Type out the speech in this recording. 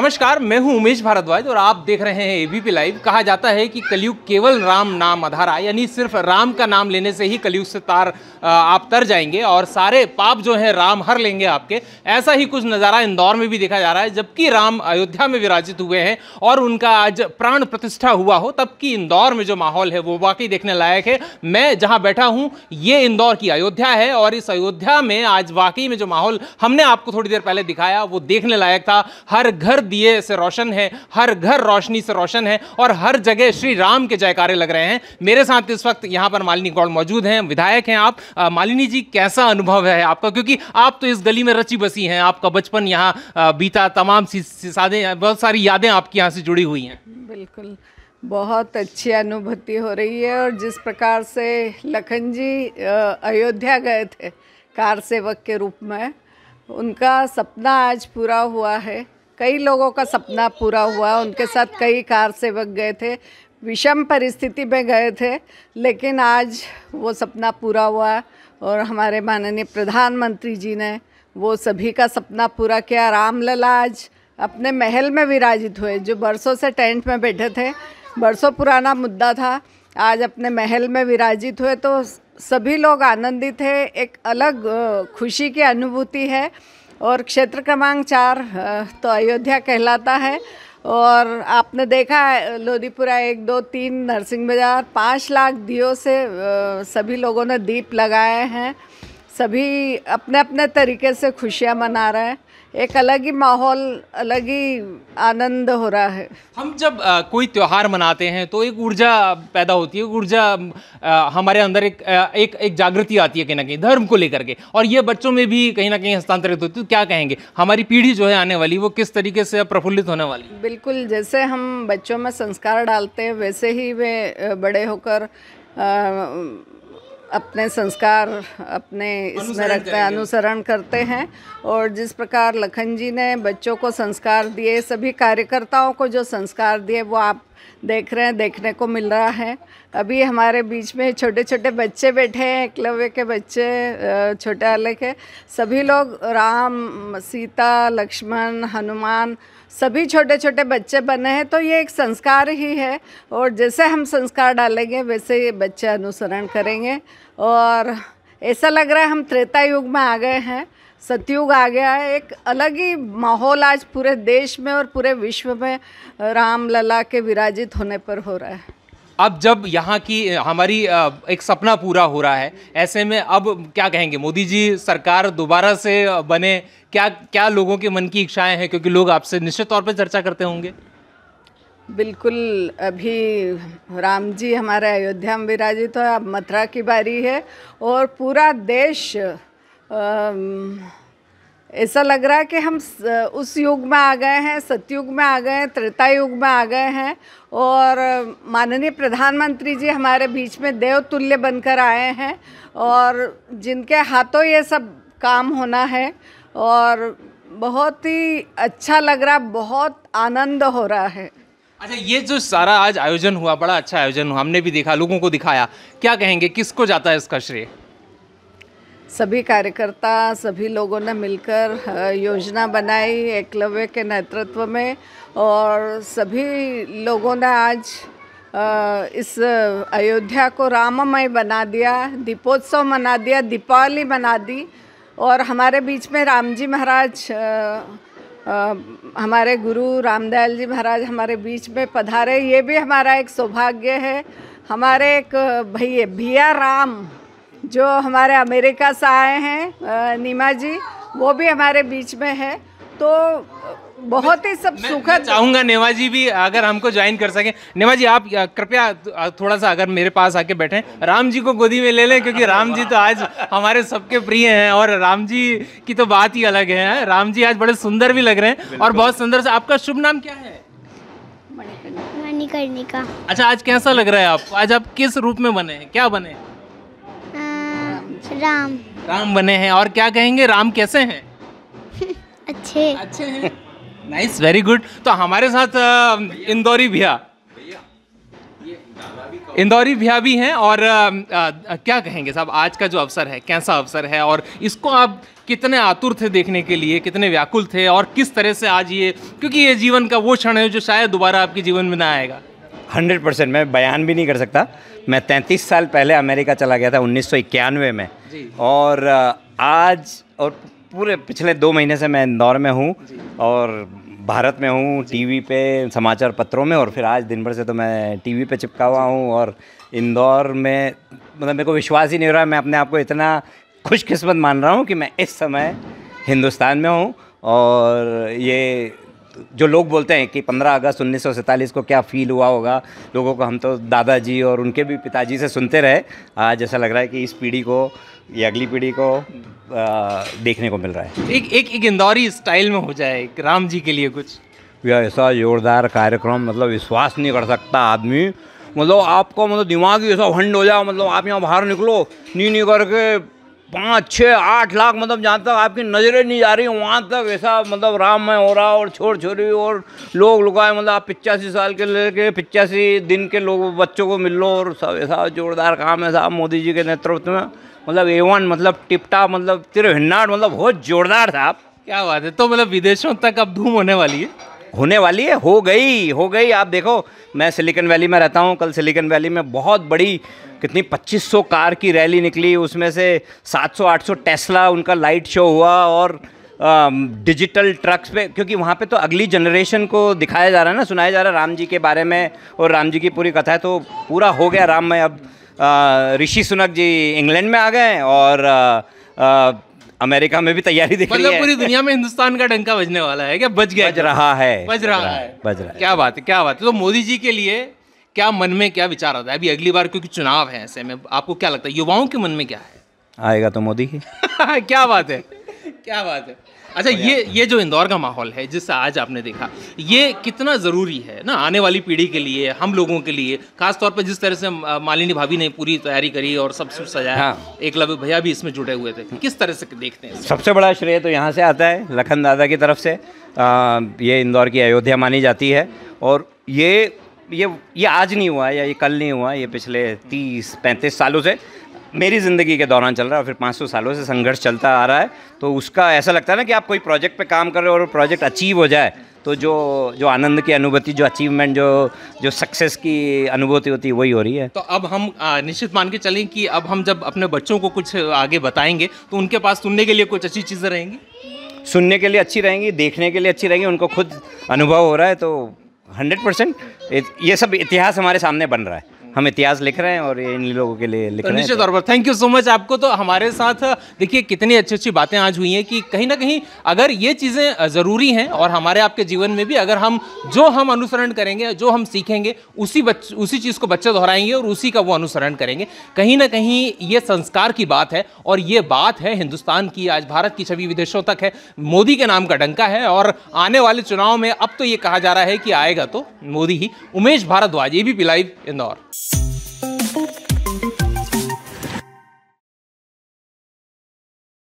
नमस्कार मैं हूं उमेश भारद्वाज और आप देख रहे हैं एबीपी लाइव कहा जाता है कि कलयुग केवल राम नाम आधारा यानी सिर्फ राम का नाम लेने से ही कलयुग से तार आप तर जाएंगे और सारे पाप जो हैं राम हर लेंगे आपके ऐसा ही कुछ नज़ारा इंदौर में भी देखा जा रहा है जबकि राम अयोध्या में विराजित हुए हैं और उनका आज प्राण प्रतिष्ठा हुआ हो तब की इंदौर में जो माहौल है वो वाकई देखने लायक है मैं जहाँ बैठा हूँ ये इंदौर की अयोध्या है और इस अयोध्या में आज वाकई में जो माहौल हमने आपको थोड़ी देर पहले दिखाया वो देखने लायक था हर घर दिए से रोशन है हर घर रोशनी से रोशन है और हर जगह श्री राम के जयकारे लग रहे हैं मेरे साथ इस वक्त यहाँ पर मालिनी गौड़ मौजूद हैं विधायक हैं आप मालिनी जी कैसा अनुभव है आपका क्योंकि आप तो इस गली में रची बसी हैं आपका बचपन यहाँ बीता तमाम सादे बहुत सारी यादें आपकी यहाँ से जुड़ी हुई हैं बिल्कुल बहुत अच्छी अनुभूति हो रही है और जिस प्रकार से लखन जी अयोध्या गए थे कार सेवक के रूप में उनका सपना आज पूरा हुआ है कई लोगों का सपना पूरा हुआ उनके साथ कई कार सेवक गए थे विषम परिस्थिति में गए थे लेकिन आज वो सपना पूरा हुआ और हमारे माननीय प्रधानमंत्री जी ने वो सभी का सपना पूरा किया रामलला आज अपने महल में विराजित हुए जो बरसों से टेंट में बैठे थे बरसों पुराना मुद्दा था आज अपने महल में विराजित हुए तो सभी लोग आनंदित है एक अलग खुशी की अनुभूति है और क्षेत्र क्रमांक चार तो अयोध्या कहलाता है और आपने देखा है लोधीपुरा एक दो तीन नरसिंह बाजार पाँच लाख दियो से सभी लोगों ने दीप लगाए हैं सभी अपने अपने तरीके से खुशियाँ मना रहे हैं एक अलग ही माहौल अलग ही आनंद हो रहा है हम जब आ, कोई त्यौहार मनाते हैं तो एक ऊर्जा पैदा होती है ऊर्जा हमारे अंदर एक आ, एक एक जागृति आती है कहीं ना कहीं धर्म को लेकर के और ये बच्चों में भी कहीं ना कहीं हस्तांतरित होती है तो क्या कहेंगे हमारी पीढ़ी जो है आने वाली वो किस तरीके से प्रफुल्लित होने वाली बिल्कुल जैसे हम बच्चों में संस्कार डालते हैं वैसे ही वे बड़े होकर अपने संस्कार अपने इसमें रखते हैं अनुसरण करते हैं और जिस प्रकार लखन जी ने बच्चों को संस्कार दिए सभी कार्यकर्ताओं को जो संस्कार दिए वो आप देख रहे हैं देखने को मिल रहा है अभी हमारे बीच में छोटे छोटे बच्चे बैठे हैं एकलव्य के बच्चे छोटे वाले के सभी लोग राम सीता लक्ष्मण हनुमान सभी छोटे छोटे बच्चे बने हैं तो ये एक संस्कार ही है और जैसे हम संस्कार डालेंगे वैसे ये बच्चे अनुसरण करेंगे और ऐसा लग रहा है हम त्रेता युग में आ गए हैं सतयुग आ गया है एक अलग ही माहौल आज पूरे देश में और पूरे विश्व में राम लला के विराजित होने पर हो रहा है अब जब यहाँ की हमारी एक सपना पूरा हो रहा है ऐसे में अब क्या कहेंगे मोदी जी सरकार दोबारा से बने क्या क्या लोगों के मन की इच्छाएं हैं क्योंकि लोग आपसे निश्चित तौर पर चर्चा करते होंगे बिल्कुल अभी राम जी हमारे अयोध्या में विराजित है अब मथुरा की बारी है और पूरा देश ऐसा लग रहा है कि हम उस युग में आ गए हैं सतयुग में आ गए हैं त्रेता युग में आ गए हैं और माननीय प्रधानमंत्री जी हमारे बीच में देवतुल्य बनकर आए हैं और जिनके हाथों ये सब काम होना है और बहुत ही अच्छा लग रहा बहुत आनंद हो रहा है अच्छा ये जो सारा आज आयोजन हुआ बड़ा अच्छा आयोजन हुआ हमने भी देखा लोगों को दिखाया क्या कहेंगे किसको जाता है इसका श्रेय सभी कार्यकर्ता सभी लोगों ने मिलकर योजना बनाई एकलव्य के नेतृत्व में और सभी लोगों ने आज इस अयोध्या को राममय बना दिया दीपोत्सव मना दिया दीपावली मना दी और हमारे बीच में राम जी महाराज हमारे गुरु रामदयाल जी महाराज हमारे बीच में पधारे ये भी हमारा एक सौभाग्य है हमारे एक भैया भैया राम जो हमारे अमेरिका से आए हैं नीमा जी वो भी हमारे बीच में है तो बहुत ही सब सुखद चाहूँगा नेवा जी भी अगर हमको ज्वाइन कर सके नेवा जी आप कृपया थोड़ा सा अगर मेरे पास आके बैठे राम जी को गोदी में ले लें क्योंकि राम जी तो आज हमारे सबके प्रिय हैं और राम जी की तो बात ही अलग है राम जी आज बड़े सुंदर भी लग रहे हैं और बहुत सुंदर से आपका शुभ नाम क्या है मणिकर्णिका अच्छा आज कैसा लग रहा है आपको आज आप किस रूप में बने हैं क्या बने हैं राम राम बने हैं और क्या कहेंगे राम कैसे हैं अच्छे अच्छे हैं नाइस वेरी गुड तो हमारे साथ इंदौरी भैया इंदौरी भैया भी हैं और आ, आ, क्या कहेंगे साहब आज का जो अवसर है कैसा अवसर है और इसको आप कितने आतुर थे देखने के लिए कितने व्याकुल थे और किस तरह से आज ये क्योंकि ये जीवन का वो क्षण है जो शायद दोबारा आपके जीवन में ना आएगा हंड्रेड परसेंट मैं बयान भी नहीं कर सकता मैं तैंतीस साल पहले अमेरिका चला गया था उन्नीस में और आज और पूरे पिछले दो महीने से मैं इंदौर में हूँ और भारत में हूँ टीवी पे समाचार पत्रों में और फिर आज दिन भर से तो मैं टीवी पे चिपका हुआ हूँ और इंदौर में मतलब मेरे को विश्वास ही नहीं हो रहा मैं अपने आप को इतना खुशकिस्मत मान रहा हूँ कि मैं इस समय हिंदुस्तान में हूँ और ये जो लोग बोलते हैं कि 15 अगस्त उन्नीस को क्या फील हुआ होगा लोगों को हम तो दादाजी और उनके भी पिताजी से सुनते रहे आज ऐसा लग रहा है कि इस पीढ़ी को ये अगली पीढ़ी को आ, देखने को मिल रहा है एक एक, एक इंदौरी स्टाइल में हो जाए एक राम जी के लिए कुछ यह ऐसा जोरदार कार्यक्रम मतलब विश्वास नहीं कर सकता आदमी मतलब आपको मतलब दिमाग ही ऐसा भंड हो जाओ मतलब आप यहाँ बाहर निकलो नी नी करके पाँच छः आठ लाख मतलब जहाँ तक आपकी नज़रें नहीं जा रही वहाँ तक ऐसा मतलब राममय हो रहा और छोर छोरी और लोग लुकाए मतलब आप पिचासी साल के लेके पिचासी दिन के लोग बच्चों को मिल लो और सब ऐसा जोरदार काम है साहब मोदी जी के नेतृत्व में मतलब एवन मतलब टिपटा मतलब तिरहिन्नाट मतलब बहुत जोरदार था आप क्या बात है तो मतलब विदेशों तक अब धूम होने वाली है होने वाली है हो गई हो गई आप देखो मैं सिलिकन वैली में रहता हूँ कल सिलिकन वैली में बहुत बड़ी कितनी 2500 कार की रैली निकली उसमें से 700-800 टेस्ला उनका लाइट शो हुआ और डिजिटल ट्रक्स पे क्योंकि वहाँ पे तो अगली जनरेशन को दिखाया जा रहा है ना सुनाया जा रहा है राम जी के बारे में और राम जी की पूरी कथा है तो पूरा हो गया राम में अब ऋषि सुनक जी इंग्लैंड में आ गए और आ, आ, अमेरिका में भी तैयारी दिख मतलब रही है पूरी दुनिया में हिंदुस्तान का डंका बजने वाला है क्या बज गया बज रहा है बज रहा है बज रहा है क्या बात है क्या बात है तो मोदी जी के लिए क्या मन में क्या विचार होता है अभी अगली बार क्योंकि चुनाव है ऐसे में आपको क्या लगता है युवाओं के मन में क्या है आएगा तो मोदी ही क्या बात है क्या बात है अच्छा ये ये जो इंदौर का माहौल है जिससे आज आपने देखा ये कितना ज़रूरी है ना आने वाली पीढ़ी के लिए हम लोगों के लिए खासतौर पर जिस तरह से मालिनी भाभी ने पूरी तैयारी करी और सब सब सजाया हाँ। एकलव्य भैया भी इसमें जुड़े हुए थे किस तरह से देखते हैं सबसे बड़ा श्रेय तो यहाँ से आता है लखन दादा की तरफ से आ, ये इंदौर की अयोध्या मानी जाती है और ये ये ये आज नहीं हुआ या ये कल नहीं हुआ ये पिछले तीस पैंतीस सालों से मेरी ज़िंदगी के दौरान चल रहा है और फिर 500 सालों से संघर्ष चलता आ रहा है तो उसका ऐसा लगता है ना कि आप कोई प्रोजेक्ट पे काम कर रहे हो और प्रोजेक्ट अचीव हो जाए तो जो जो आनंद की अनुभूति जो अचीवमेंट जो जो सक्सेस की अनुभूति होती है वही हो रही है तो अब हम निश्चित मान के चलें कि अब हम जब अपने बच्चों को कुछ आगे बताएंगे तो उनके पास सुनने के लिए कुछ अच्छी चीज़ें रहेंगी सुनने के लिए अच्छी रहेंगी देखने के लिए अच्छी रहेंगी उनको खुद अनुभव हो रहा है तो हंड्रेड परसेंट ये सब इतिहास हमारे सामने बन रहा है हम इतिहास लिख रहे हैं और इन लोगों के लिए लिख तो रहे हैं निश्चित तौर पर थैंक यू सो मच आपको तो हमारे साथ देखिए कितनी अच्छी अच्छी बातें आज हुई हैं कि कहीं ना कहीं अगर ये चीज़ें ज़रूरी हैं और हमारे आपके जीवन में भी अगर हम जो हम अनुसरण करेंगे जो हम सीखेंगे उसी बच उसी चीज़ को बच्चे दोहराएंगे और उसी का वो अनुसरण करेंगे कहीं ना कहीं ये संस्कार की बात है और ये बात है हिंदुस्तान की आज भारत की छवि विदेशों तक है मोदी के नाम का डंका है और आने वाले चुनाव में अब तो ये कहा जा रहा है कि आएगा तो मोदी ही उमेश भारद्वाज ये भी पिलाई इंदौर